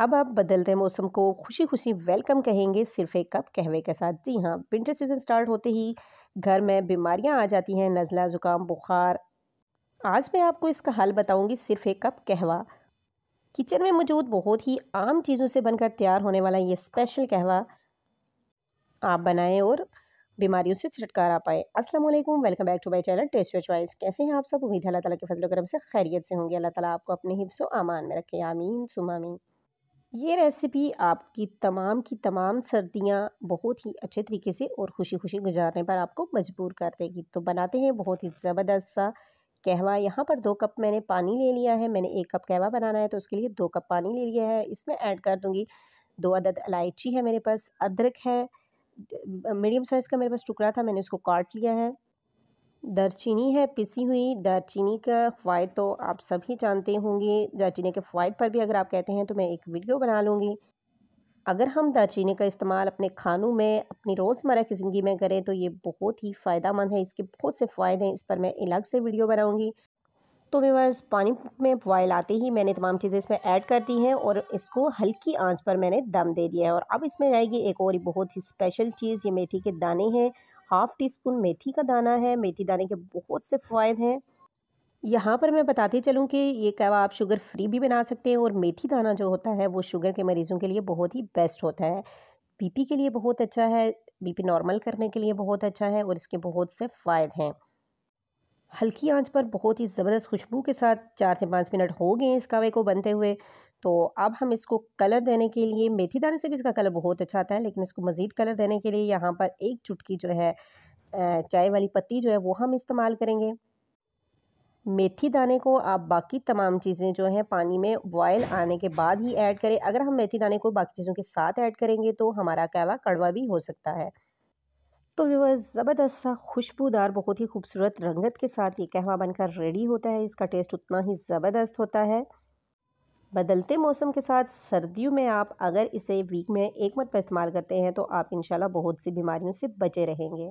अब आप बदलते मौसम को खुशी खुशी वेलकम कहेंगे सिर्फ एक कप कहवे के साथ जी हाँ विंटर सीज़न स्टार्ट होते ही घर में बीमारियाँ आ जाती हैं नज़ला ज़ुकाम बुखार आज मैं आपको इसका हल बताऊंगी सिर्फ एक कप कहवा किचन में मौजूद बहुत ही आम चीज़ों से बनकर तैयार होने वाला ये स्पेशल कहवा आप बनाएं और बीमारियों से छुटकारा पाएँ अस्सलाम वालेकुम welcome back to my channel test your choice कैसे हैं आप सब उम्मीद है अल्लाह ताला के फजल करम से खैरियत से होंगे अल्लाह ताला आपको अपने हिफ्स अमान में रखे आमीन सुमामीन ये रेसिपी आपकी तमाम की तमाम सर्दियाँ बहुत ही अच्छे तरीके से और खुशी खुशी गुजारने पर आपको मजबूर कर देगी तो बनाते हैं बहुत ही ज़बरदस्त सा कहवा यहाँ पर दो कप मैंने पानी ले लिया है मैंने एक कप कहवा बनाना है तो उसके लिए दो कप पानी ले लिया है इसमें ऐड कर दूँगी दो अदद इलायची है मेरे पास अदरक है मीडियम साइज़ का मेरे पास टुकड़ा था मैंने उसको काट लिया है दरचीनी है पिसी हुई दालचीनी का फ़ायद तो आप सभी जानते होंगे दरचीनी के फ़ायद पर भी अगर आप कहते हैं तो मैं एक वीडियो बना लूँगी अगर हम दालचीनी का इस्तेमाल अपने खानों में अपनी रोज़मर्रा की ज़िंदगी में करें तो ये बहुत ही फ़ायदा है इसके बहुत से फ़ायदे हैं इस पर मैं अलग से वीडियो बनाऊँगी तो व्यवर्स पानी में बॉयल आते ही मैंने तमाम चीज़ें इसमें ऐड कर दी हैं और इसको हल्की आंच पर मैंने दम दे दिया है और अब इसमें जाएगी एक और बहुत ही स्पेशल चीज़ ये मेथी के दाने हैं हाफ़ टी स्पून मेथी का दाना है मेथी दाने के बहुत से फ़ायदे हैं यहाँ पर मैं बताती चलूँ कि ये कहवा आप शुगर फ्री भी बना सकते हैं और मेथी दाना जो होता है वो शुगर के मरीज़ों के लिए बहुत ही बेस्ट होता है बीपी के लिए बहुत अच्छा है बीपी नॉर्मल करने के लिए बहुत अच्छा है और इसके बहुत से फ़ायदे हैं हल्की आंच पर बहुत ही ज़बरदस्त खुशबू के साथ चार से पाँच मिनट हो गए इस कावे को बनते हुए तो अब हम इसको कलर देने के लिए मेथी दाने से भी इसका कलर बहुत अच्छा आता है लेकिन इसको मज़ीद कलर देने के लिए यहाँ पर एक चुटकी जो है चाय वाली पत्ती जो है वो हम इस्तेमाल करेंगे मेथी दाने को आप बाकी तमाम चीज़ें जो हैं पानी में बॉयल आने के बाद ही ऐड करें अगर हम मेथी दाने को बाकी चीज़ों के साथ ऐड करेंगे तो हमारा कहवा कड़वा भी हो सकता है तो वह ज़बरदस्त सा खुशबूदार बहुत ही खूबसूरत रंगत के साथ ये कहवा बनकर रेडी होता है इसका टेस्ट उतना ही ज़बरदस्त होता है बदलते मौसम के साथ सर्दियों में आप अगर इसे वीक में एक मत पर इस्तेमाल करते हैं तो आप इन बहुत सी बीमारियों से बचे रहेंगे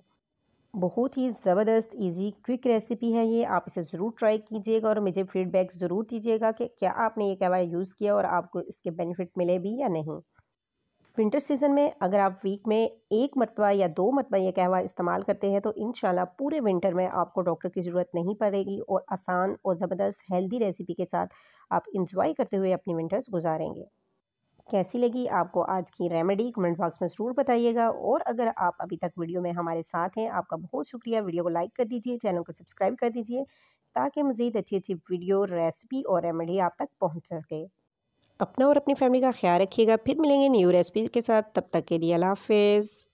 बहुत ही ज़बरदस्त इजी क्विक रेसिपी है ये आप इसे ज़रूर ट्राई कीजिएगा और मुझे फीडबैक ज़रूर दीजिएगा कि क्या आपने ये कहवा यूज़ किया और आपको इसके बेनिफिट मिले भी या नहीं विंटर सीज़न में अगर आप वीक में एक मरतबा या दो मरतबा यह कहवा इस्तेमाल करते हैं तो इन पूरे विंटर में आपको डॉक्टर की ज़रूरत नहीं पड़ेगी और आसान और ज़बरदस्त हेल्दी रेसिपी के साथ आप इंजॉय करते हुए अपनी विंटर्स गुजारेंगे कैसी लगी आपको आज की रेमेडी कमेंट बॉक्स में ज़रूर बताइएगा और अगर आप अभी तक वीडियो में हमारे साथ हैं आपका बहुत शुक्रिया वीडियो को लाइक कर दीजिए चैनल को सब्सक्राइब कर दीजिए ताकि मज़ीद अच्छी अच्छी वीडियो रेसिपी और रेमेडी आप तक पहुँच सके अपना और अपनी फैमिली का ख्याल रखिएगा फिर मिलेंगे न्यू रेसिपी के साथ तब तक के लिए अला हाफिज़